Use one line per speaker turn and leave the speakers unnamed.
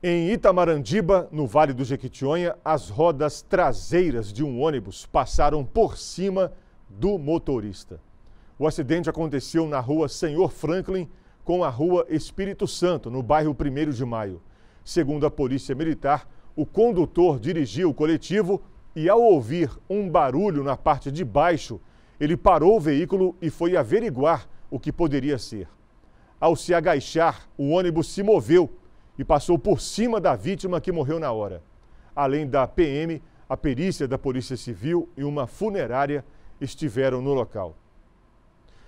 Em Itamarandiba, no Vale do Jequitinhonha, as rodas traseiras de um ônibus passaram por cima do motorista. O acidente aconteceu na rua Senhor Franklin com a rua Espírito Santo, no bairro 1 de Maio. Segundo a Polícia Militar, o condutor dirigiu o coletivo e, ao ouvir um barulho na parte de baixo, ele parou o veículo e foi averiguar o que poderia ser. Ao se agachar, o ônibus se moveu e passou por cima da vítima que morreu na hora. Além da PM, a perícia da Polícia Civil e uma funerária estiveram no local.